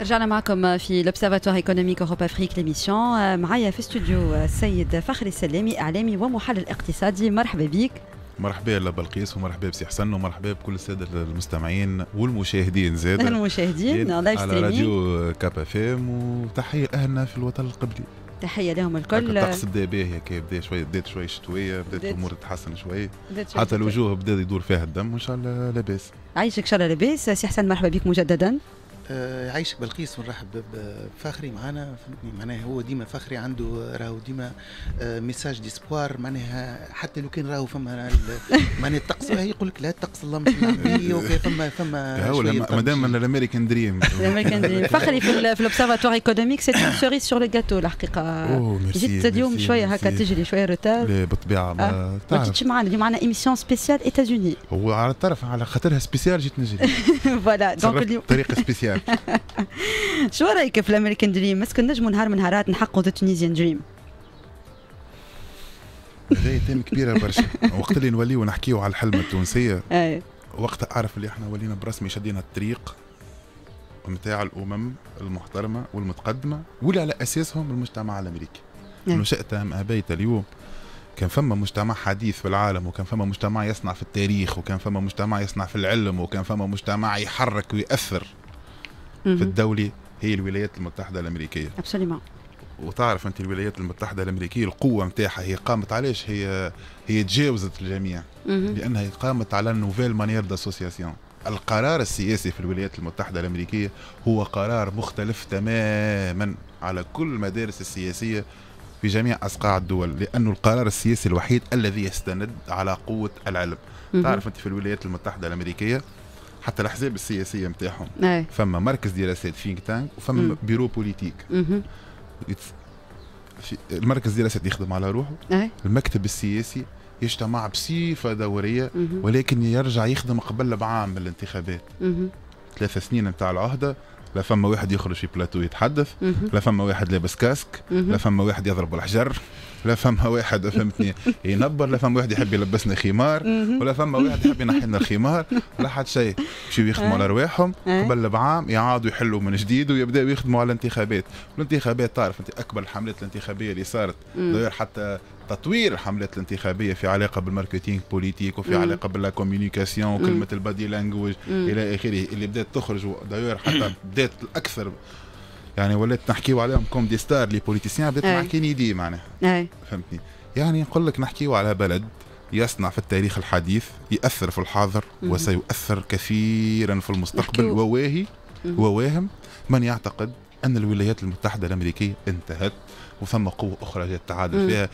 رجعنا معكم في لوبسيرفاتوار ايكونوميك اوروب افريك ليميسيون آه، معايا في استوديو آه، السيد فخري السلامي اعلامي ومحلل اقتصادي مرحبا بك مرحبا يلا بلقيس ومرحبا بسي حسن ومرحبا بكل الساده المستمعين والمشاهدين زاد المشاهدين لايف على راديو كابا فيم وتحيه لاهلنا في الوطن القبلي تحيه لهم الكل الطقس بدا باهي هكا بدا شويه بدات شويه شتويه بدات الامور تتحسن شويه حتى الوجوه بدا يدور فيها الدم وان شاء الله لاباس عايشك ان شاء الله لاباس سي حسن مرحبا بك مجددا يعيشك آه، بلقيس ونرحب بفخري معنا معناها هو ديما فخري عنده راهو ديما ميساج آه، ديسبوار معناها حتى لو كان راهو فما معناها الطقس يقول لك لا الطقس الله مش وكي فما فما هو انا الامريكان دريم الامريكان دريم فخري في الاوبسرفاتوار ايكونوميك سيت سوريس سور لو جاتو الحقيقه جيت اليوم شويه هكا تجري شويه روتار بالطبيعه ما آه، جيتش معنا اليوم معنا ايميسيون سبيسيال ايتازوني هو على الطرف على خاطرها سبيسيال جيت نجري فوالا دونك اليوم طريقه سبيسيال شو رايك في الامريكان دريم اسكو نجمو نهار من نهارات نحققوا ذا تونيزيان دريم هذه تيم كبيره برشا وقت اللي نوليو نحكيو على الحلم التونسيه وقتها اعرف اللي احنا ولينا برسمي شدينا الطريق نتاع الامم المحترمه والمتقدمه واللي على اساسهم المجتمع الامريكي انه شئت ام ابيت اليوم كان فما مجتمع حديث في العالم وكان فما مجتمع يصنع في التاريخ وكان فما مجتمع يصنع في العلم وكان فما مجتمع يحرك ويأثر في الدولي هي الولايات المتحده الامريكيه ابسوليومون وتعرف انت الولايات المتحده الامريكيه القوه نتاعها هي قامت علاش هي هي تجاوزت الجميع لانها قامت على نوفيل مانير داسوسياسيون القرار السياسي في الولايات المتحدة الأمريكية هو قرار مختلف تماما على كل المدارس السياسية في جميع أصقاع الدول لأنه القرار السياسي الوحيد الذي يستند على قوة العلم تعرف أنت في الولايات المتحدة الأمريكية حتى الاحزاب السياسيه نتاعهم إيه. فما مركز دراسات فينك تانك وفما مم. بيرو بوليتيك في المركز دراسات يخدم على روحه أي. المكتب السياسي يجتمع بصفه دوريه مم. ولكن يرجع يخدم قبل بعام الانتخابات ثلاث سنين نتاع العهده لا فما واحد يخرج في بلاتو يتحدث لا فما واحد لابس كاسك لا فما واحد يضرب الحجر لا فما واحد فهمتني ينبر لا فما واحد يحب يلبسنا خمار ولا فما واحد يحب ينحي لنا الخمار لا حد شيء يمشيوا يخدموا على آه. رواحهم آه. قبل بعام يعادوا يحلوا من جديد ويبداوا يخدموا على الانتخابات الانتخابات تعرف انت اكبر الحملات الانتخابيه اللي صارت حتى تطوير الحملات الانتخابيه في علاقه بالماركتينغ بوليتيك وفي مم. علاقه باللا كوميونيكاسيون وكلمه البادي لانجويج الى اخره اللي بدات تخرج داير حتى بدات الاكثر يعني ولات نحكيو عليهم كوم دي ستار لي بوليتيسيان بدات معكيني دي معناها فهمتني يعني نقول لك نحكيو على بلد يصنع في التاريخ الحديث يأثر في الحاضر مم. وسيؤثر كثيرا في المستقبل وواهي وواهم من يعتقد ان الولايات المتحده الامريكيه انتهت وثم قوة أخرى جات تعادل فيها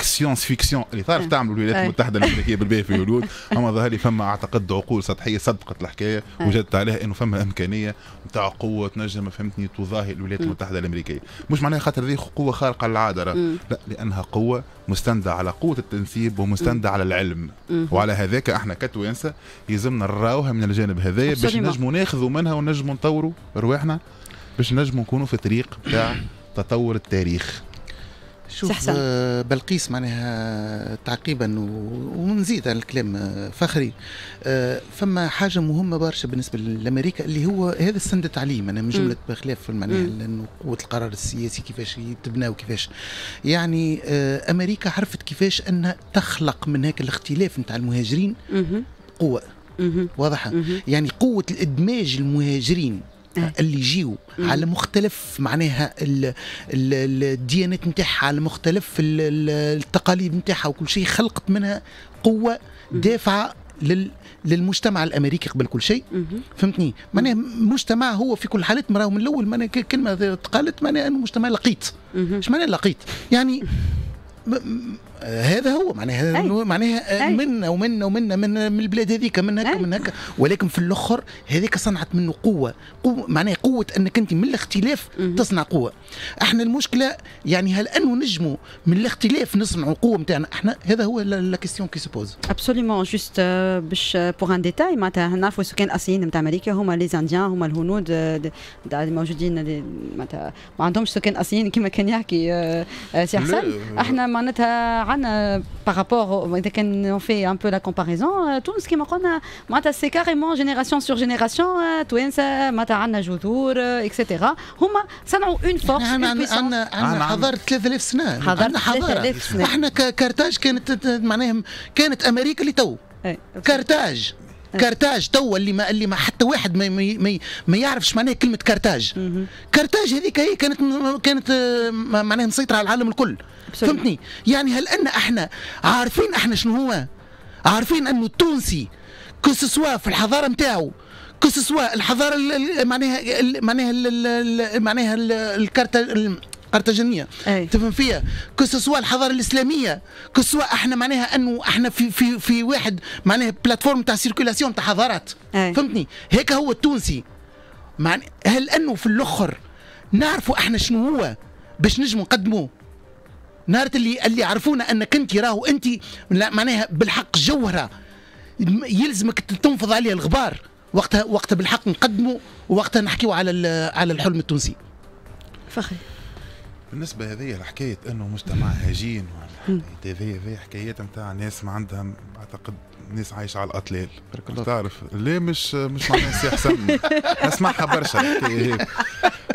السيونس يعني فيكسيون اللي تعرف إيه. تعمل الولايات إيه. المتحدة الأمريكية بالبيع في هوليود أما ظهر لي فما أعتقد عقول سطحية صدقت الحكاية إيه. وجدت عليها أنه فما إمكانية نتاع قوة تنجم فهمتني تضاهي الولايات المتحدة الأمريكية مش معناها خاطر ذي قوة خارقة للعادة لا لأنها قوة مستندة على قوة التنسيب ومستندة على العلم وعلى هذاك احنا كتوانسة يلزمنا نراوها من الجانب هذايا باش نجموا ناخذوا منها ونجموا نطوروا رواحنا باش نجموا نكونوا في طريق تاع تطور التاريخ شوف صح صح. آه، بلقيس معناها تعقيبا ونزيد على الكلام آه، فخري آه، فما حاجه مهمه برشا بالنسبه لامريكا اللي هو هذا السند التعليم انا من جمله بخلاف معناها لانه قوه القرار السياسي كيفاش يتبنى وكيفاش يعني امريكا عرفت كيفاش انها تخلق من هيك الاختلاف نتاع المهاجرين قوه واضحه يعني قوه الادماج المهاجرين اللي يجيو على مختلف معناها الديانات نتاعها على مختلف التقاليد نتاعها وكل شيء خلقت منها قوه دافعه للمجتمع الامريكي قبل كل شيء فهمتني معناها مجتمع هو في كل حالات مراه من الاول معناها كلمه تقالت معناها انه مجتمع لقيت اش معناها لقيت يعني م... آه، هذا هو معناها معناها آه، منا ومنا ومنا من, البلاد هذيك من هكا من هكا ولكن في الاخر هذيك صنعت منه قوه, قوة معناها قوه انك انت من الاختلاف تصنع قوه احنا المشكله يعني هل انه نجموا من الاختلاف نصنعوا قوه نتاعنا احنا هذا هو لا كيسيون كي سوبوز ابسوليومون جوست باش بوغ ان ديتاي معناتها نعرفوا السكان الاصليين نتاع امريكا هما لي زانديان هما الهنود الموجودين آه، معناتها ما عندهمش سكان اصليين كما كان يحكي سي حسن احنا معناتها Euh, par rapport, quand on fait un peu la comparaison, euh, tout ce qui m'a c'est carrément génération sur génération, Joutour, etc. هما صنعوا اون une ont une كارتاج توا اللي ما اللي ما حتى واحد ما, ما, ما يعرفش معناها كلمه كارتاج كارتاج هذيك هي كانت كانت آه، معناها مسيطره على العالم الكل فهمتني يعني هل ان احنا عارفين احنا شنو هو عارفين انه التونسي كوسوا في الحضاره نتاعو كوسوا الحضاره معناها معناها معناها الكارتاج قرطاجنية تفهم فيا كسوا الحضاره الاسلاميه سوا احنا معناها انه احنا في في في واحد معناها بلاتفورم تاع سيركولاسيون تاع حضارات فهمتني هيك هو التونسي معنى هل انه في الاخر نعرفوا احنا شنو هو باش نجموا نقدموا نهار اللي اللي عرفونا انك انت راهو انت معناها بالحق جوهره يلزمك تنفض عليها الغبار وقتها وقتها بالحق نقدموا وقتها نحكيوا على على الحلم التونسي فخي بالنسبة هذه لحكاية انه مجتمع هجين هذه هذيا حكايات نتاع ناس ما عندها اعتقد ناس عايشة على الاطلال تعرف ليه مش مش معناها سي حسن أسمعها برشا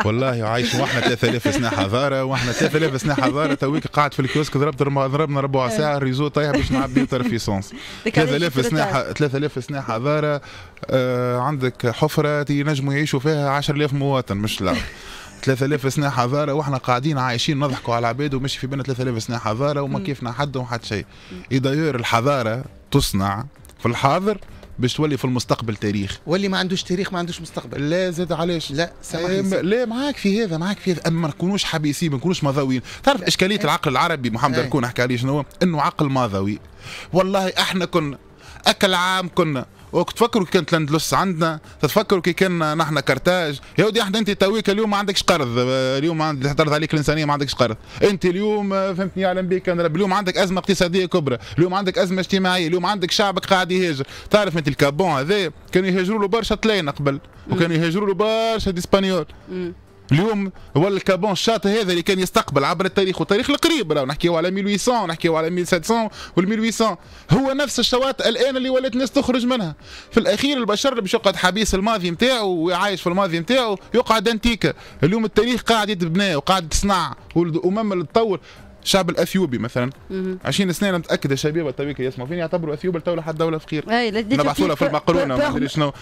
والله عايش واحنا 3000 سنه حضاره واحنا 3000 سنه حضاره تويك قاعد في الكيوسك ضربت ضربنا ربع آه. ساعه الريزو طايح باش نعبي ترفيسونس 3000 سنه 3000 سنه حضاره آه، عندك حفره ينجموا يعيشوا فيها 10000 مواطن مش لا 3000 سنه حضاره واحنا قاعدين عايشين نضحكوا على العباد وماشي في بالنا 3000 سنه حضاره وما كيفنا حد وحد شيء اي دايور الحضاره تصنع في الحاضر باش تولي في المستقبل تاريخ واللي ما عندوش تاريخ ما عندوش مستقبل لا زاد علاش لا إيه، سامحني لا معاك في هذا معاك في هذا اما ما نكونوش حبيسين ما نكونوش ماضويين تعرف اشكاليه إيه. العقل العربي محمد أيه. الكون حكى عليه شنو هو انه عقل ماضوي والله احنا كنا اكل عام كنا وتفكروا كي كانت الاندلس عندنا تتفكروا كي كان نحن كرتاج يا ودي احنا انت تويك اليوم ما عندكش قرض اليوم عندك عليك الانسانيه ما عندكش قرض انت اليوم آه، فهمتني على بك انا اليوم عندك ازمه اقتصاديه كبرى اليوم عندك ازمه اجتماعيه اليوم عندك شعبك قاعد يهاجر تعرف انت الكابون هذا كانوا يهاجروا له برشا تلاين قبل وكانوا يهاجروا له برشا ديسبانيول اليوم هو الكابون الشاطئ هذا اللي كان يستقبل عبر التاريخ والتاريخ القريب راه نحكيو على 1800 نحكيو على 1700 وال 1800 هو نفس الشواطئ الان اللي ولات الناس تخرج منها في الاخير البشر اللي باش يقعد حبيس الماضي نتاعو وعايش في الماضي نتاعو يقعد انتيكا اليوم التاريخ قاعد يتبنى وقاعد تصنع والامم اللي تطور الشعب الاثيوبي مثلا 20 سنه انا متاكده شبيبه تويك يسمعوا فين يعتبروا اثيوبيا تو لحد دوله فقير نبعثوا لها في المقرونه وما ادري شنو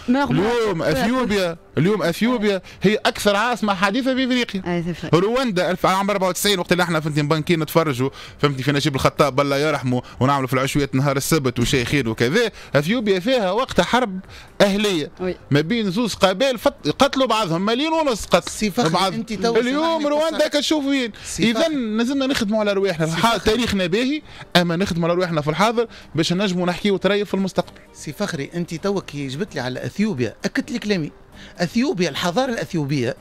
اليوم اثيوبيا اليوم اثيوبيا هي اكثر عاصمه حديثه في افريقيا رواندا عام 94 وقت اللي احنا فهمتني مبنكين نتفرجوا فهمتني في نجيب الخطاب الله يرحمه ونعملوا في العشويات نهار السبت وشيخين وكذا اثيوبيا فيها وقتها حرب اهليه ما بين زوز قبائل قتلوا بعضهم مليون ونص قتل بعض اليوم رواندا كتشوف وين اذا لازمنا نخدموا على على رواحنا تاريخنا باهي اما نخدم على رواحنا في الحاضر باش نجموا نحكيو تري في المستقبل سي فخري انت توك كي جبت لي على اثيوبيا اكدت لي كلامي اثيوبيا الحضاره الاثيوبيه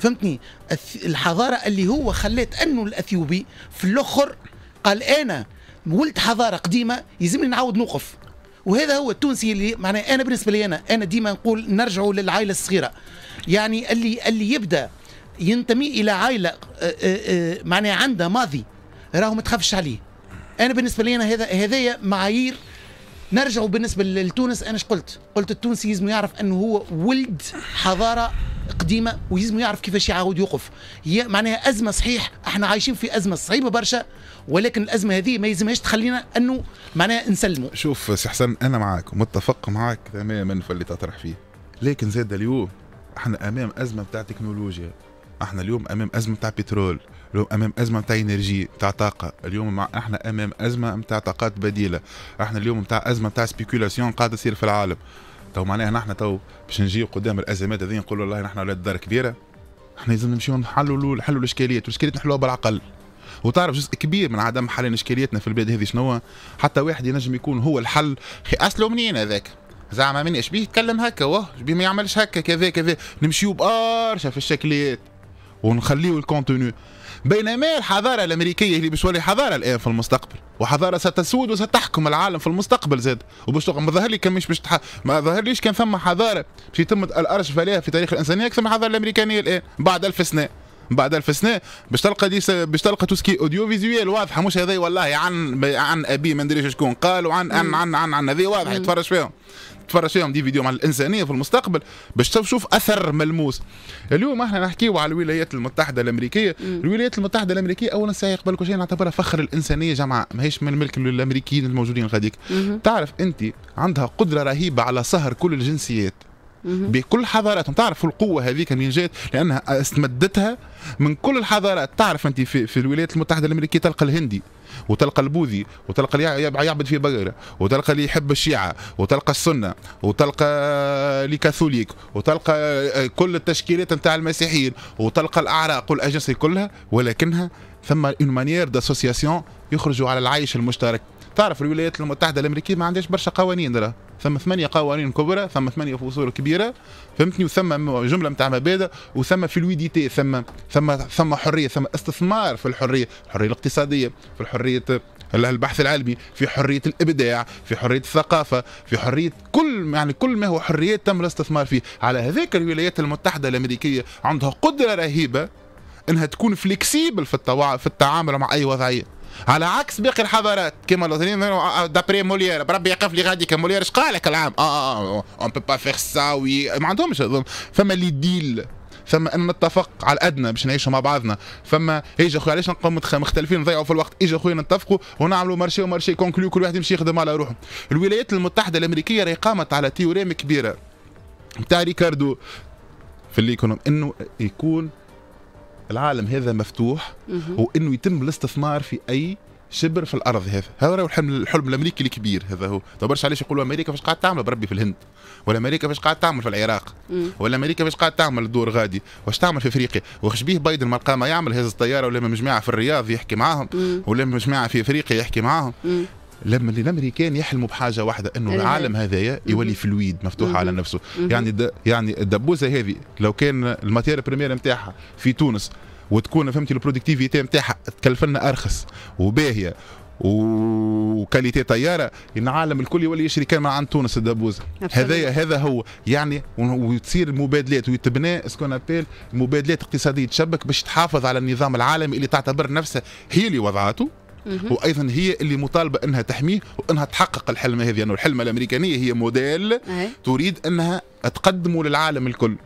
فهمتني الحضاره اللي هو خلات انه الاثيوبي في الاخر قال انا ولد حضاره قديمه يلزمني نعاود نوقف وهذا هو التونسي اللي معناه انا بالنسبه لي انا انا ديما نقول نرجعوا للعائله الصغيره يعني اللي اللي يبدا ينتمي الى عائله آه، آه، آه، معناها عندها ماضي راهو ما تخافش عليه انا بالنسبه لي أنا هذا هذايا معايير نرجع بالنسبه لتونس انا اش قلت قلت التونسي يلزم يعرف انه هو ولد حضاره قديمه ويلزم يعرف كيفاش يعاود يوقف هي معناها ازمه صحيح احنا عايشين في ازمه صعيبه برشا ولكن الازمه هذه ما يلزمهاش تخلينا انه معناها نسلموا شوف سي حسن انا معاك متفق معاك تماما في اللي تطرح فيه لكن زاد اليوم احنا امام ازمه بتاع تكنولوجيا احنا اليوم امام ازمه بتاع بترول اليوم امام ازمه نتاع انرجي نتاع طاقه اليوم مع احنا امام ازمه نتاع طاقات بديله احنا اليوم نتاع ازمه نتاع سبيكولاسيون قاعده تصير في العالم تو معناها نحن تو باش نجيو قدام الازمات هذه نقول والله نحن اولاد دار كبيره احنا لازم نمشيو نحلوا نحلوا الاشكاليات والاشكاليات نحلوها بالعقل وتعرف جزء كبير من عدم حل اشكالياتنا في البلاد هذه شنو حتى واحد ينجم يكون هو الحل اصله منين هذاك زعما من اش بيه يتكلم هكا واه بيه ما يعملش هكا كذا كذا نمشيو بارشا في الشكليات ونخليو الكونتوني بينما الحضاره الامريكيه اللي باش تولي حضاره الان في المستقبل وحضاره ستسود وستحكم العالم في المستقبل زاد وباش ما ظهر لي كان مش باش ما ظهر ليش كان ثم حضاره باش يتم الارشف عليها في تاريخ الانسانيه اكثر من الحضاره الامريكانيه الان بعد 1000 سنه بعد الف سنه باش تلقى دي س... باش تلقى توسكي اوديو فيزويال واضحه مش هذي والله عن عن ابي ما ندريش شكون قال وعن عن عن عن, عن هذه واضحه يتفرج فيهم تفرج فيهم دي فيديو مع الانسانيه في المستقبل باش تشوف اثر ملموس اليوم احنا نحكيو على الولايات المتحده الامريكيه الولايات المتحده الامريكيه اولا سايق بالك شيء نعتبرها فخر الانسانيه جماعه ماهيش من ملك الامريكيين الموجودين غاديك تعرف انت عندها قدره رهيبه على سهر كل الجنسيات بكل حضاراتهم تعرف القوه هذيك منين جات لانها استمدتها من كل الحضارات تعرف انت في, في الولايات المتحده الامريكيه تلقى الهندي وتلقى البوذي وتلقى اللي يعبد في بقره وتلقى اللي يحب الشيعه وتلقى السنه وتلقى الكاثوليك وتلقى آه، كل التشكيلات نتاع المسيحيين وتلقى الاعراق والاجنسي كلها ولكنها ثم اون مانيير داسوسياسيون يخرجوا على العيش المشترك تعرف الولايات المتحده الامريكيه ما عندهاش برشا قوانين دلها. ثم ثمانية قوانين كبرى ثم ثمانية فصول كبيرة فهمتني وثم جملة نتاع مبادئ وثم فلويديتي ثم ثم ثم حرية ثم استثمار في الحرية الحرية الاقتصادية في الحرية البحث العلمي في حرية الإبداع في حرية الثقافة في حرية كل يعني كل ما هو حريات تم الاستثمار فيه على هذاك الولايات المتحدة الأمريكية عندها قدرة رهيبة انها تكون فليكسيبل في في التعامل مع اي وضعيه على عكس باقي الحضارات كيما الاخرين آه، آه، دابري موليير بربي يقف لي غادي كموليير اش قالك العام اه اه اون بو با فيغ سا وي ما عندهمش فما لي ديل فما ان نتفق على الادنى باش نعيشوا مع بعضنا فما ايجا خويا علاش نقوم مختلفين نضيعوا في الوقت ايجا خويا نتفقوا ونعملوا مارشي ومارشي كونكلو كل واحد يمشي يخدم على روحه الولايات المتحده الامريكيه راهي قامت على تيوريم كبيره نتاع ريكاردو في الايكونوم انه يكون العالم هذا مفتوح وانه يتم الاستثمار في اي شبر في الارض هذا هذا هو الحلم الحلم الامريكي الكبير هذا هو ما برشا علاش يقولوا امريكا فاش قاعد تعمل بربي في الهند ولا امريكا فاش قاعد تعمل في العراق ولا امريكا فاش قاعد تعمل الدور غادي واش تعمل في افريقيا واش بيه بايدن ما يعمل هز الطياره ولا مجموعه في الرياض يحكي معاهم ولا مجموعه في افريقيا يحكي معاهم لما الامريكان يحلموا بحاجه واحده انه العالم هذايا يولي فلويد مفتوح على نفسه يعني يعني الدبوزه هذه لو كان الماتيريا بريمير نتاعها في تونس وتكون فهمتي البرودكتيفيتي نتاعها تكلف لنا ارخص وباهيه وكاليتي طياره العالم الكل يولي يشري كما عند تونس الدبوزه هذايا هذا هو يعني وتصير مبادلات ويتبنى سكون ابيل مبادلات اقتصاديه تشبك باش تحافظ على النظام العالمي اللي تعتبر نفسها هي اللي وضعته وايضا هي اللي مطالبه انها تحميه وانها تحقق الحلمه هذه لانه يعني الحلمه الامريكانيه هي موديل تريد انها تقدمه للعالم الكل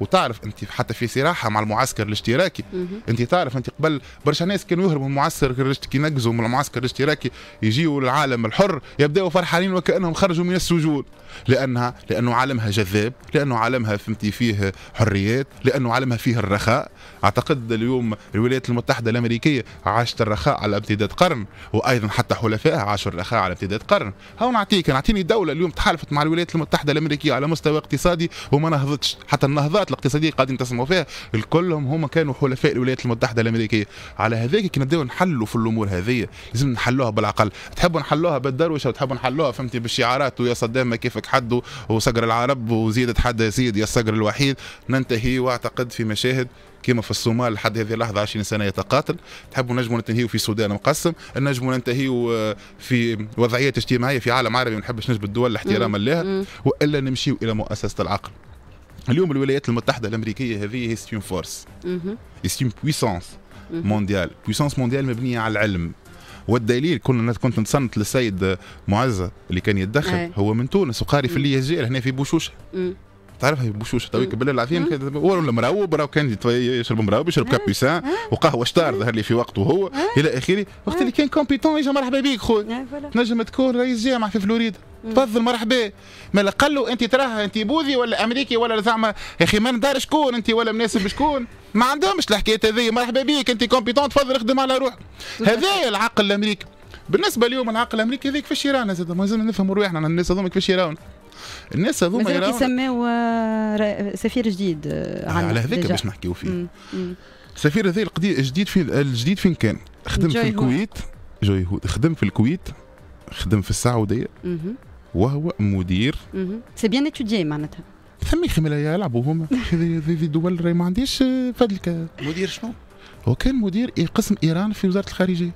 وتعرف انت حتى في صراعها مع المعسكر الاشتراكي انت تعرف انت قبل برشا ناس كانوا يهربوا من المعسكر كي نقزوا من المعسكر الاشتراكي يجيوا للعالم الحر يبداوا فرحانين وكانهم خرجوا من السجون لانها لانه عالمها جذاب لانه عالمها فهمتي فيه حريات لانه عالمها فيه الرخاء اعتقد اليوم الولايات المتحده الامريكيه عاشت الرخاء على امتداد قرن وايضا حتى حلفائها عاشوا الرخاء على امتداد قرن هون نعطيك نعطيني دوله اليوم تحالفت مع الولايات المتحده الامريكيه على مستوى الاقتصادي وما نهضتش حتى النهضات الاقتصاديه قاعدين تسمعوا فيها الكلهم هم كانوا حلفاء الولايات المتحده الامريكيه على هذاك كي نبداو نحلوا في الامور هذه لازم نحلوها بالعقل تحبوا نحلوها بالدروشه وتحبوا نحلوها فهمتي بالشعارات ويا صدام ما كيفك حد وصقر العرب وزيدت حد يا سيد يا الصقر الوحيد ننتهي واعتقد في مشاهد كما في الصومال لحد هذه اللحظه 20 سنه يتقاتل تحبوا نجموا ننتهيو في السودان مقسم نجموا ننتهيو آه، في وضعيات اجتماعيه في عالم عربي ونحبش نحبش الدول احتراما لها والا نمشيو الى مؤسسه العقل اليوم الولايات المتحده الامريكيه هذه سي فورس سي بويسونس مونديال بويسونس مونديال مبنيه على العلم والدليل كنا كنت نتصنت للسيد معزه اللي كان يتدخل هو من تونس وقاري في الليجير هنا في بوشوشه تعرف بوشو شتويك بالله العظيم هو المراوب راهو كان يشرب مراوب يشرب كابيسان وقهوه شطار ظهر لي في وقته هو الى اخره وقت اللي كان كومبيتون يجي مرحبا بيك خويا تنجم تكون رئيس جامعه في فلوريدا تفضل مرحبا ما له انت تراها انت بوذي ولا امريكي ولا زعما يا اخي ما ندار شكون انت ولا مناسب شكون ما عندهمش الحكايه هذه مرحبا بيك انت كومبيتون تفضل اخدم على روحك هذا العقل الامريكي بالنسبه اليوم العقل الامريكي هذيك كيفاش يرانا زاد مازلنا نفهموا روحنا الناس هذوما كيفاش يرانا الناس هذوما يراو يسميو آه، سفير جديد آه، على هذاك باش نحكيو فيه السفير هذا الجديد فين الجديد فين كان خدم في الكويت جوي هود خدم في الكويت خدم في السعوديه وهو مدير سي بيان اتوديي معناتها ثمي خميله يلعبوا هما في دول ما عنديش آه، فضلك مدير شنو؟ هو كان مدير إيه، قسم ايران في وزاره الخارجيه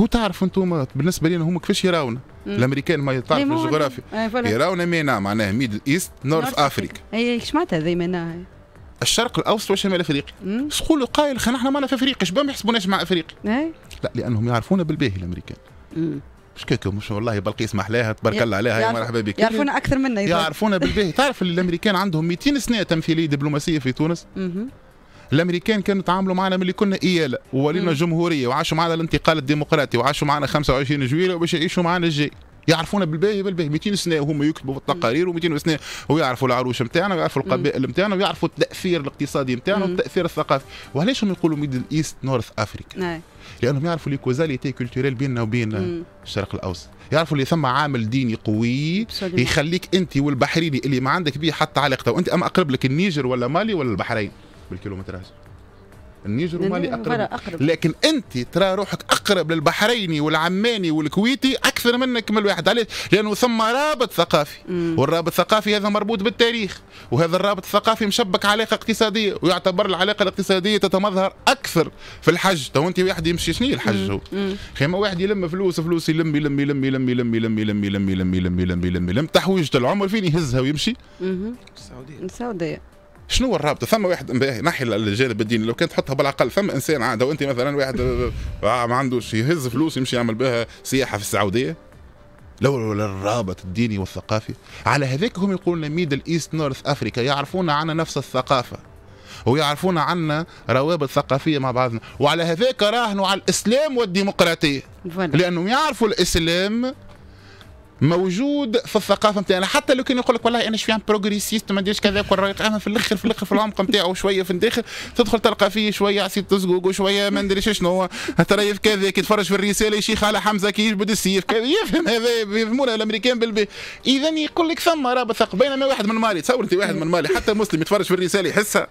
هو تعرف انتم بالنسبه لنا هما كيفاش يراونا الامريكان ما يطلع في الجغرافيا آه، يراونا مينا معناها ميدل ايست نورث افريكا اي معناتها هذه مينا الشرق الاوسط والشمال الافريقي شقولوا قايل خلينا احنا مالنا في افريقيا شباب ما يحسبوناش مع افريقيا إيه. لا لانهم يعرفونا بالباهي الامريكان مش كيك مش والله بلقيس محلاها تبارك الله عليها يا مرحبا بك يعرفونا اكثر منا يعرفونا بالباهي تعرف الامريكان عندهم 200 سنه تمثيليه دبلوماسيه في تونس الامريكان كانوا تعاملوا معنا ملي كنا ايالة وولينا جمهوريه وعاشوا معنا الانتقال الديمقراطي وعاشوا معنا 25 جويلة باش يعيشوا معنا الجاي يعرفونا بالباهي بالباهي 200 سنه وهم يكتبوا في التقارير و200 سنه ويعرفوا العروش نتاعنا ويعرفوا القبائل نتاعنا ويعرفوا التاثير الاقتصادي نتاعنا والتاثير الثقافي وعلاش هم يقولوا ميدل ايست نورث افريكا نعم. لانهم يعرفوا لي كوزاليتي كولتوريل بيننا وبين الشرق الاوسط يعرفوا اللي ثم عامل ديني قوي يخليك انت والبحريني اللي ما عندك بيه حتى علاقه وانت اما اقرب لك النيجر ولا مالي ولا البحرين بالكيلومتراج النيجر ومالي أقرب. اقرب لكن انت ترى روحك اقرب للبحريني والعماني والكويتي اكثر منك من الواحد علاش لانه ثم رابط ثقافي مم. والرابط الثقافي هذا مربوط بالتاريخ وهذا الرابط الثقافي مشبك علاقه اقتصاديه ويعتبر العلاقه الاقتصاديه تتمظهر اكثر في الحج تو انت واحد يمشي شنو الحج هو خيما واحد يلم فلوس فلوس يلم يلم يلم يلم يلم يلم يلم يلم يلم يلم يلم يلم تحويجه العمر فين يهزها ويمشي السعوديه السعوديه شنو الرابطه ثم واحد نحي الجانب الديني لو كان تحطها بالاقل ثم انسان عاد وانت مثلا واحد آه، آه، آه، ما عندوش يهز فلوس يمشي يعمل بها سياحه في السعوديه لولا الرابط الديني والثقافي على هذاك هم يقولون ميدل ايست نورث افريكا يعرفون عنا نفس الثقافه ويعرفون عنا روابط ثقافية مع بعضنا وعلى هذاك راهنوا على الإسلام والديمقراطية لأنهم يعرفوا الإسلام موجود في الثقافه نتاعنا حتى لو كان يقول لك والله انا شويه بروغريسيست ما نديرش كذا رايق في الاخر في الاخر في العمق نتاعه شويه في الداخل تدخل تلقى فيه شويه عصير تزقوق وشويه ما ندري شنو تريف كذا كي تفرج في الرساله يا شيخ على حمزه كي يجبد السيف كذا يفهم هذا يفهمونها الامريكان بالبي اذا يقول لك ثم رابط ثق بينما واحد من مالي تصور انت واحد من مالي حتى مسلم يتفرج في الرساله يحسها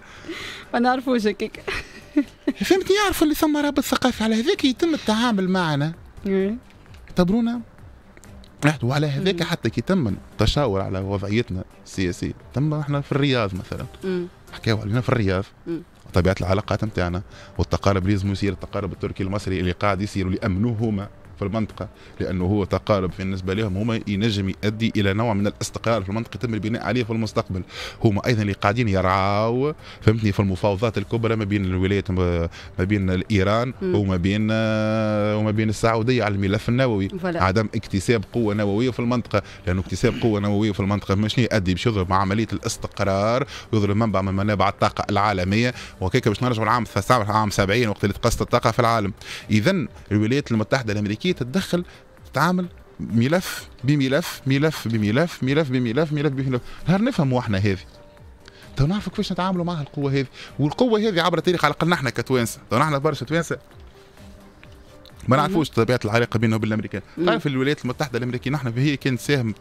ما نعرفوش هكاك فهمتني يعرفوا اللي ثم رابط ثقافي على هذاك يتم التعامل معنا اعتبرونا إيه. وعلى هذاك حتى كي تم تشاور على وضعيتنا السياسيه تم احنا في الرياض مثلا حكاو علينا في الرياض وطبيعه العلاقات نتاعنا والتقارب اللي لازم يصير التقارب التركي المصري اللي قاعد يصير ويأمنوه هما في المنطقه لانه هو تقارب بالنسبه لهم هما ينجم يؤدي الى نوع من الاستقرار في المنطقه تم البناء عليه في المستقبل هما ايضا اللي قاعدين يرعاو فهمتني في المفاوضات الكبرى ما بين الولايات ما بين ايران وما بين وما بين السعوديه على الملف النووي فلا. عدم اكتساب قوه نوويه في المنطقه لانه اكتساب قوه نوويه في المنطقه مش يؤدي باش يضرب عمليه الاستقرار ويضرب منبع من منابع الطاقه العالميه وكيك باش نرجعوا العام عام 70 وقت اللي تقصت الطاقه في العالم اذا الولايات المتحده الامريكيه كي تتدخل تعامل ملف بملف ملف بملف ملف بملف ملف بملف نهار نفهموا احنا هذه تو نعرفوا كيفاش نتعاملوا مع القوه هذه والقوه هذه عبر التاريخ على الاقل نحن كتوانسه تو نحن برشا توانسه ما نعرفوش طبيعه العلاقه بيننا وبين الامريكان تعرف الولايات المتحده الامريكيه نحن هي كانت تساهم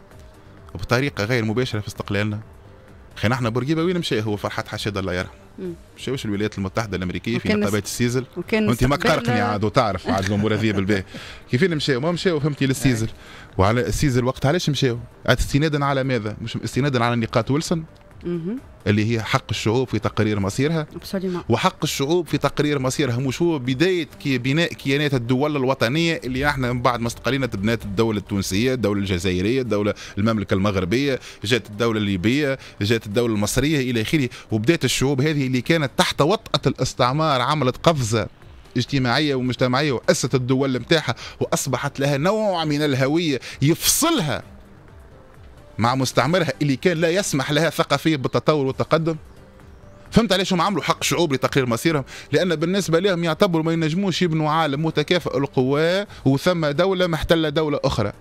بطريقه غير مباشره في استقلالنا خلينا نحن بورقيبه وين مشى هو فرحات حشاد الله يرحمه مشاوش الولايات المتحده الامريكيه في نقابه السيزل وانت ما قرقني عاد وتعرف عاد الامور هذه بالباهي كيفين مشاو ما مشاو فهمتي للسيزل وعلى السيزل وقت علاش مشاو استنادا على ماذا مش استنادا على نقاط ويلسون اللي هي حق الشعوب في تقرير مصيرها وحق الشعوب في تقرير مصيرها مش هو بدايه كي بناء كيانات الدول الوطنيه اللي احنا من بعد ما استقلينا تبنات الدوله التونسيه الدوله الجزائريه الدوله المملكه المغربيه جات الدوله الليبيه جات الدوله المصريه الى اخره وبدات الشعوب هذه اللي كانت تحت وطاه الاستعمار عملت قفزه اجتماعيه ومجتمعيه واسست الدول نتاعها واصبحت لها نوع من الهويه يفصلها مع مستعمرها اللي كان لا يسمح لها ثقافيا بالتطور والتقدم فهمت علاش هم عملوا حق شعوب لتقرير مصيرهم لان بالنسبه لهم يعتبروا ما ينجموش يبنوا عالم متكافئ القوى وثم دوله محتله دوله اخرى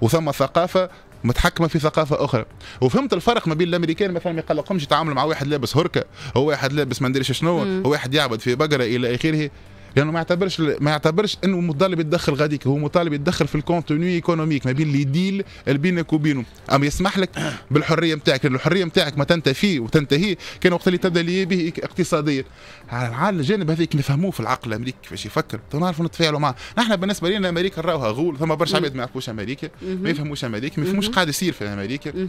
وثم ثقافه متحكمه في ثقافه اخرى وفهمت الفرق ما بين الامريكان مثلا ما يقلقهمش يتعاملوا مع واحد لابس هركه هو واحد لابس ما ندريش شنو هو واحد يعبد في بقره الى اخره لانه ما يعتبرش ما يعتبرش انه مطالب يتدخل غاديك هو مطالب يتدخل في الكونتوني ايكونوميك ما بين لي ديل بينك وبينه اما يسمح لك بالحريه نتاعك الحريه نتاعك ما تنتفي وتنتهي كان وقت اللي تبدا لي به اقتصاديا على الجانب هذيك نفهموه في العقل الامريكي كيفاش يفكر ونعرفوا نتفاعلوا معه نحن بالنسبه لنا امريكا راوها غول ثم برشا عباد ما يعرفوش امريكا ما يفهموش امريكا ما يفهموش قاعد يصير في امريكا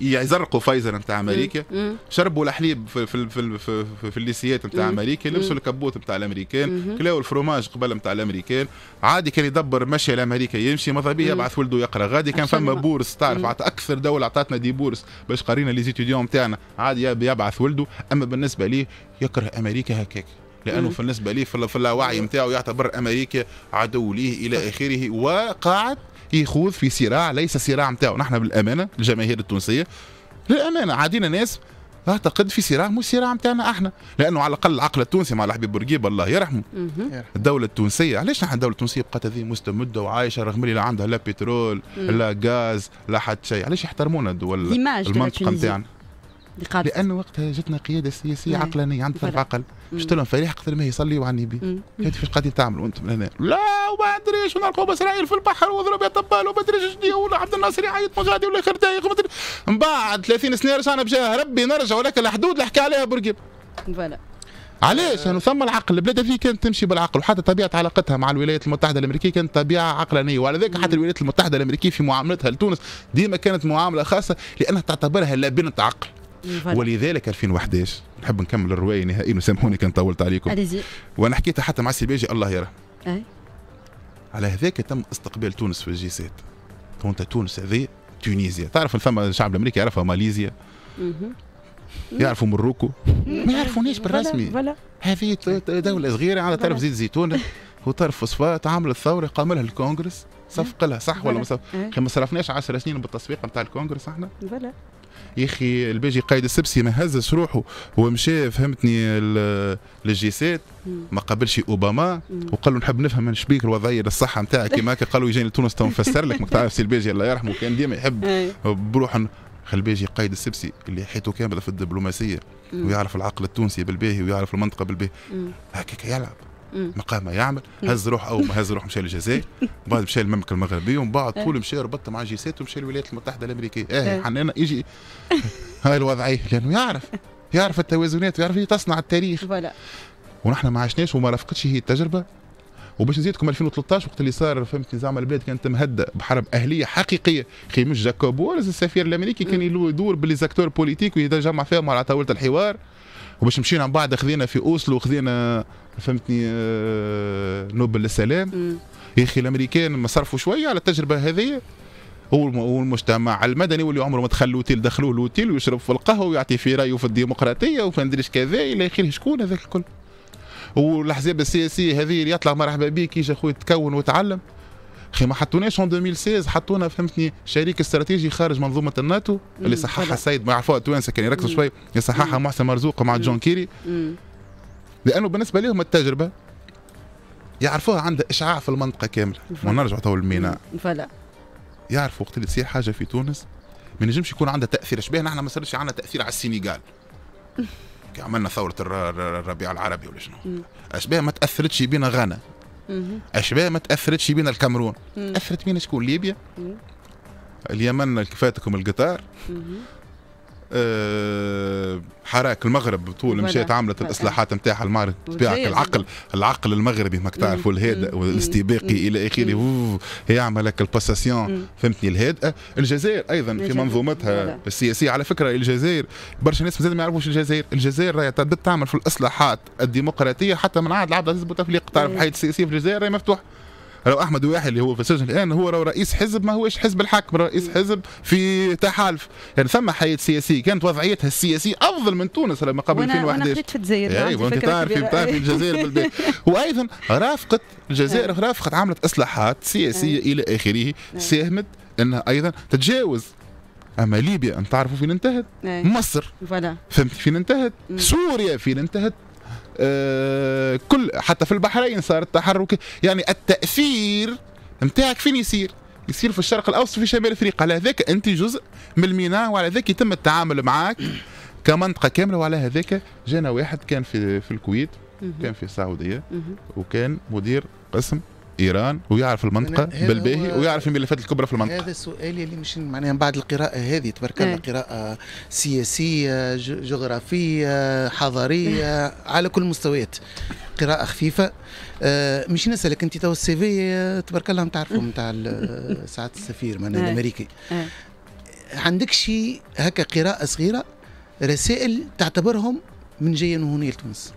يزرقوا فايزر نتاع امريكا شربوا الحليب في في في, في, في الليسيات نتاع امريكا لبسوا الكبوت نتاع الامريكان كلاو الفروماج قبل نتاع الامريكان عادي كان يدبر مشي لامريكا يمشي ماذا بيه يبعث ولده يقرا غادي كان فما بورس تعرف اكثر دوله عطاتنا دي بورس باش قرينا لي زيتيديون نتاعنا عادي يبعث ولده اما بالنسبه ليه يكره امريكا هكاك لانه في بالنسبه ليه في اللاوعي نتاعو يعتبر امريكا عدو ليه الى اخره وقاعد يخوض في صراع ليس صراع نتاعو نحن بالامانه الجماهير التونسيه للامانه عادينا ناس اعتقد في صراع مش صراع نتاعنا احنا لانه على الاقل العقل التونسي مع الحبيب بورقيبه الله يرحمه الدوله التونسيه علاش نحن الدوله التونسيه بقات هذه مستمده وعايشه رغم اللي لا عندها لا بترول لا غاز لا حتى شيء علاش يحترمونا الدول المنطقه نتاعنا لانه وقتها جاتنا قياده سياسيه عقلانيه عندها العقل شفت لهم فريح قتل ما يصلي على النبي هاتي فاش قاعدين تعملوا انتم هنا لا وما ادريش ونرقب اسرائيل في البحر وضرب يا طبال وما ادريش شنو ولا عبد الناصر يعيط مغادي ولا دايق من بعد 30 سنه رجعنا بجاه ربي نرجع ولكن الحدود اللي حكى عليها بورقيب فوالا علاش لانه ثم العقل البلاد هذه كانت تمشي بالعقل وحتى طبيعه علاقتها مع الولايات المتحده الامريكيه كانت طبيعه عقلانيه وعلى ذلك حتى الولايات المتحده الامريكيه في معاملتها لتونس ديما كانت معامله خاصه لانها تعتبرها لبنه عقل ولذلك 2011 نحب نكمل الروايه نهائيا وسامحوني كان طولت عليكم وانا حكيتها حتى مع السيباجي الله يرحمه أي. على هذاك تم استقبال تونس في الجيسات وانت تونس هذه تونيزيا تعرف الفم الشعب الامريكي يعرفها ماليزيا يعرفوا مروكو ما يعرفونيش بالرسمي هذه دولة صغيرة على طرف زيت زيتونة وطرف فوسفات عملت الثوره قام لها الكونغرس صفق لها صح ولا ما صفق ما صرفناش 10 سنين بالتصفيق نتاع الكونغرس احنا بلا يا اخي الباجي قايد السبسي ما هزش روحه ومشى فهمتني فهمتني للجيسات ما قابلش اوباما وقال له نحب نفهم من شبيك الوضعيه الصحه نتاعك كيما هكا قال له يجيني لتونس تو نفسر لك ما تعرفش الباجي الله يرحمه كان ديما يحب بروح الباجي قايد السبسي اللي حياته كامله في الدبلوماسيه ويعرف العقل التونسي بالباهي ويعرف المنطقه بالباهي هكاك يلعب مقام ما يعمل هز روح او ما هز روح مشى للجزائر ومن بعد مشى للمملكه المغربيه ومن بعد إيه. طول مشى ربط مع جيسات ومشى للولايات المتحده الامريكيه اه إيه، إيه. حنان يجي هاي الوضعيه لانه يعرف يعرف التوازنات ويعرف تصنع التاريخ فوالا ونحن ما عشناش وما رافقتش هي التجربه وباش نزيدكم 2013 وقت اللي صار فهمتني زعما البلاد كانت مهدة بحرب أهلية حقيقية خي مش جاكوب وورز السفير الأمريكي كان يدور بالزاكتور بوليتيك ويجمع فيهم على طاولة الحوار وباش مشينا من بعد خذينا في أوسلو وخذينا فهمتني آه، نوبل للسلام يا اخي الامريكان ما صرفوا شويه على التجربه هذه والمجتمع المدني واللي عمره ما دخل الاوتيل دخلوه الاوتيل ويشرب في القهوه ويعطي في رايه في الديمقراطيه وما ندريش كذا الى اخره شكون هذاك الكل والاحزاب السياسيه هذه اللي يطلع مرحبا بك يجي اخوي تكون وتعلم اخي ما حطوناش اون 2016 حطونا فهمتني شريك استراتيجي خارج منظومه الناتو اللي صححها السيد ما يعرفوها التوانسه كان يركزوا شوي يصححها محسن مرزوق مع جون كيري مم. لانه بالنسبه لهم التجربه يعرفوها عندها اشعاع في المنطقه كامله ونرجع تو الميناء فلا يعرفوا وقت اللي تصير حاجه في تونس ما نجمش يكون عندها تاثير شبيه نحن ما صارش عندنا تاثير على السنغال كي عملنا ثوره الربيع العربي ولا شنو اشباه ما تاثرتش بينا غانا اشباه ما تاثرتش بينا الكاميرون اثرت بينا شكون ليبيا اليمن كفاتكم القطار آه، حراك المغرب طول مشات عملت الاصلاحات نتاعها المعرض تبيعك العقل العقل المغربي ماك تعرفوا الهادئ والاستباقي الى اخره يعمل لك الباساسيون فهمتني الهادئه الجزائر ايضا في منظومتها السياسيه على فكره الجزائر برشا ناس مازال ما يعرفوش الجزائر الجزائر راهي تعمل في الاصلاحات الديمقراطيه حتى من عهد عبد العزيز بوتفليقه تعرف الحياه السياسيه في الجزائر راهي مفتوحه لو احمد واحد اللي هو في السجن الان هو رئيس حزب ما هوش حزب الحكم رئيس حزب في تحالف يعني ثم حياه سياسيه كانت وضعيتها السياسيه افضل من تونس لما قبل 2011 وانا في الجزائر ايوه انت تعرفي تعرفي الجزائر بالبيت وايضا رافقت الجزائر نعم. رافقت عملت اصلاحات سياسيه نعم. الى اخره نعم. ساهمت انها ايضا تتجاوز اما ليبيا ان تعرفوا فين انتهت مصر فهمت فين انتهت سوريا فين انتهت آه، كل حتى في البحرين صار التحرك يعني التاثير نتاعك فين يصير يصير في الشرق الاوسط وفي شمال افريقيا على ذاك انت جزء من الميناء وعلى ذاك يتم التعامل معك كمنطقه كامله وعلى هذاك جانا واحد كان في في الكويت كان في السعوديه وكان مدير قسم ايران ويعرف المنطقه بالباهي ويعرف الملفات الكبرى في المنطقه هذا السؤال اللي مش معناها من بعد القراءه هذه تبارك الله إيه. قراءه سياسيه جغرافيه حضاريه إيه. على كل المستويات قراءة خفيفة آه مش نسألك أنت تو السي في آه، تبارك الله تعرفه إيه. نتاع آه، ساعات السفير معناها الأمريكي عندك شي هكا قراءة صغيرة رسائل تعتبرهم من جاية من لتونس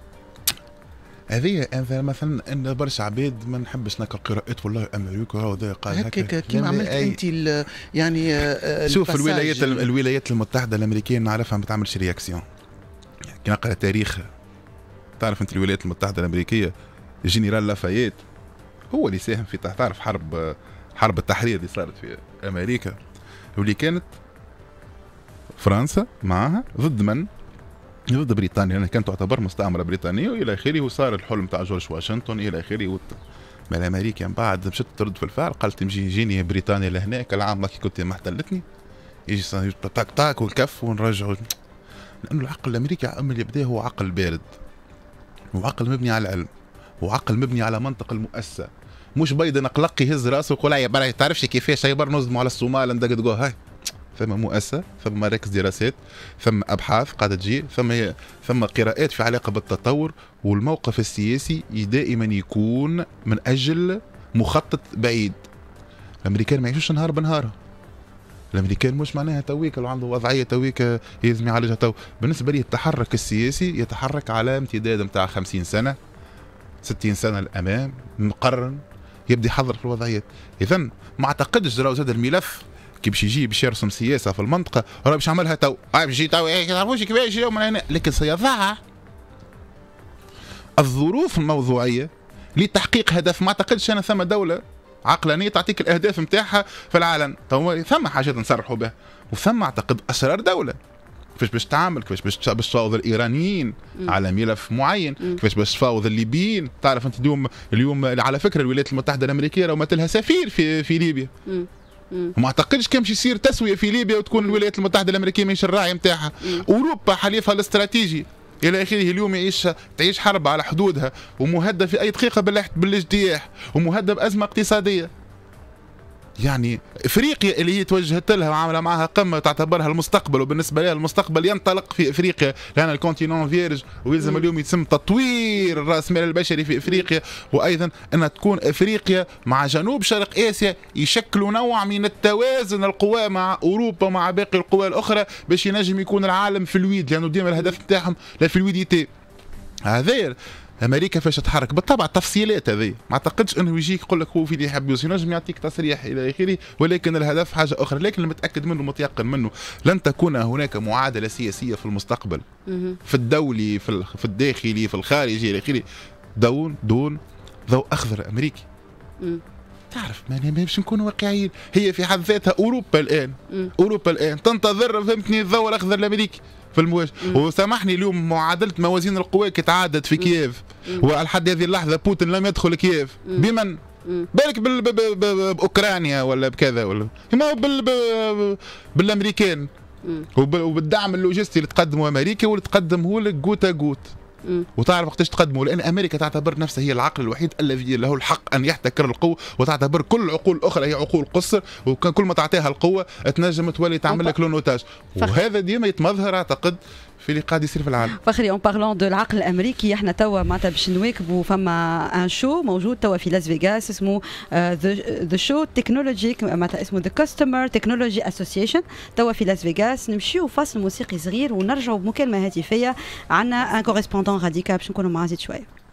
هذه مثلا مثلا برشا عباد ما نحبش نقرا قراءات والله امريكا هذا قال هكا كيما عملت انت يعني آه، آه، شوف الولايات الولايات المتحده الامريكيه نعرفها ما تعملش رياكسيون كي نقرا تاريخ تعرف انت الولايات المتحده الامريكيه جنرال لافايت هو اللي ساهم في تعرف حرب حرب التحرير اللي صارت في امريكا واللي كانت فرنسا معاها ضد من ضد بريطانيا لأنها يعني كانت تعتبر مستعمرة بريطانية وإلى آخره وصار الحلم تاع جورج واشنطن إلى آخره وت... ما الامريكا من يعني بعد مشت ترد في الفعل قالت تمشي جيني بريطانيا لهناك العام كي كنت ما احتلتني يجي تاك تاك والكف ونرجعوا لانه العقل الامريكي اللي يبدا هو عقل بارد وعقل مبني على العلم وعقل مبني على منطق المؤسسه مش بايدن اقلق يهز راسه ويقول يا تعرفش كيفاش هي على الصومال ندقدقوا هاي فما مؤسسه فما مراكز دراسات فما ابحاث قاعده تجي فما فما قراءات في علاقه بالتطور والموقف السياسي دائما يكون من اجل مخطط بعيد الامريكان ما يعيشوش نهار بنهار الامريكان مش معناها تويك لو عنده وضعيه تويك يلزم يعالجها تو بالنسبه لي التحرك السياسي يتحرك على امتداد نتاع 50 سنه 60 سنه للامام نقرن يبدا يحضر في الوضعيات اذا ما اعتقدش راهو زاد الملف كي باش يجي باش يرسم سياسه في المنطقه راه باش يعملها تو آه، باش يجي تو إيه، تعرفوش كيفاش من هنا لكن سيضاع الظروف الموضوعيه لتحقيق هدف ما اعتقدش انا ثم دوله عقلانيه تعطيك الاهداف نتاعها في العالم تو ثم حاجات نصرحوا بها وثم اعتقد اسرار دوله كيفاش باش تعامل كيفاش باش باش تفاوض الايرانيين م. على ملف معين كيفاش باش تفاوض الليبيين تعرف انت اليوم اليوم على فكره الولايات المتحده الامريكيه ما لها سفير في في ليبيا م. ما اعتقدش كان يصير تسويه في ليبيا وتكون الولايات المتحده الامريكيه ماهيش الراعي نتاعها اوروبا حليفها الاستراتيجي الى اخره اليوم يعيش تعيش حرب على حدودها ومهدد في اي دقيقه بالاجتياح ومهدد بازمه اقتصاديه يعني افريقيا اللي هي توجهت لها وعامله معها قمه تعتبرها المستقبل وبالنسبه لها المستقبل ينطلق في افريقيا لان الكونتينون فيرج ويلزم اليوم يتم تطوير راس المال البشري في افريقيا وايضا ان تكون افريقيا مع جنوب شرق اسيا يشكلوا نوع من التوازن القوى مع اوروبا مع باقي القوى الاخرى باش ينجم يكون العالم في الويد لانه ديما الهدف نتاعهم لا في الويديتي هذايا امريكا فاش تحرك بالطبع التفصيلات هذه ما اعتقدش انه يجيك يقول لك هو في اللي يحب ينجم يعطيك تصريح الى اخره ولكن الهدف حاجه اخرى لكن متاكد منه متيقن منه لن تكون هناك معادله سياسيه في المستقبل في الدولي في, في الداخلي في الخارجي الى اخره دون دون ضوء اخضر امريكي تعرف ما باش نكون واقعيين هي في حد ذاتها اوروبا الان م. اوروبا الان تنتظر فهمتني الضوء الاخضر الامريكي في المواجهه وسامحني اليوم معادله موازين القوى تعادت في كييف ولحد هذه اللحظه بوتين لم يدخل كييف بمن بالك بال... ب... ب... ب... باوكرانيا ولا بكذا ولا ما هو بال... ب... ب... بالامريكان وبالدعم اللوجستي اللي تقدمه امريكا واللي تقدمه لك جوتا جوت وتعرف وقتاش تقدموا لان امريكا تعتبر نفسها هي العقل الوحيد الذي له الحق ان يحتكر القوه وتعتبر كل العقول الاخرى هي عقول قصر وكل ما تعطيها القوه تنجم تولي تعمل لك لونوتاج وهذا ديما يتمظهر اعتقد في اللي قاعد يصير في العالم فخري اون بارلون دو العقل الامريكي احنا توا معناتها باش نواكبوا فما ان شو موجود توا في لاس فيغاس اسمه ذا شو تكنولوجي معناتها اسمه ذا كاستمر تكنولوجي اسوسيشن توا في لاس فيغاس نمشيو فاصل موسيقي صغير ونرجعوا بمكالمه هاتفيه عندنا ان كوريسبوندون غاديكا باش نكونوا معاه زيد شويه